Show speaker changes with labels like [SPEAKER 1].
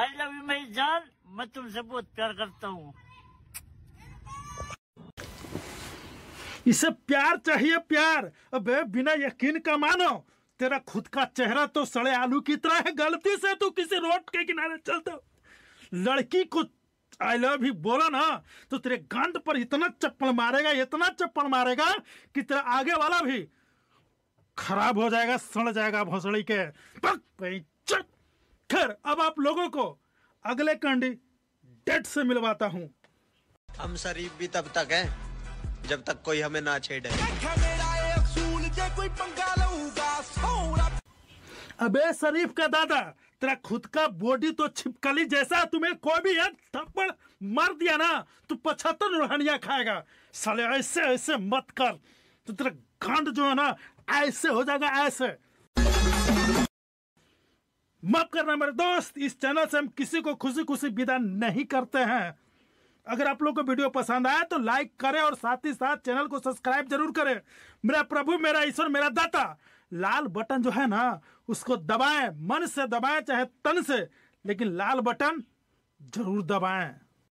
[SPEAKER 1] I love you मेरी जान मैं तुमसे बहुत प्यार करता हूँ इसे प्यार चाहिए प्यार अबे बिना यकीन का मानो तेरा खुद का चेहरा तो सड़े आलू की तरह है गलती से तू किसी रोड के किनारे चलता लड़की को आई लव यू बोला ना तो तेरे गंध पर इतना चप्पल मारेगा इतना चप्पल मारेगा कि तेरा आगे वाला भी खराब हो जाएगा सड़ जाएगा भोसड़ी के पक, नमस्कार अब आप लोगों को अगले कंड डेट से मिलवाता हूँ हम शरीफ भी तब तक हैं जब तक कोई हमें ना छेड़े अबे शरीफ का दादा तेरा खुद का बॉडी तो छिपकली जैसा तुम्हें कोई भी एक थप्पड़ मार दिया ना तू तो पचहत्तर रोहनिया खाएगा साले ऐसे ऐसे मत कर तो तेरा गांड जो है ना ऐसे हो जाएगा ऐसे माफ करना मेरे दोस्त इस चैनल से हम किसी को खुशी खुशी विदा नहीं करते हैं अगर आप लोग को वीडियो पसंद आया तो लाइक करें और साथ ही साथ चैनल को सब्सक्राइब जरूर करें मेरा प्रभु मेरा ईश्वर मेरा दाता लाल बटन जो है ना उसको दबाएं मन से दबाएं चाहे तन से लेकिन लाल बटन जरूर दबाएं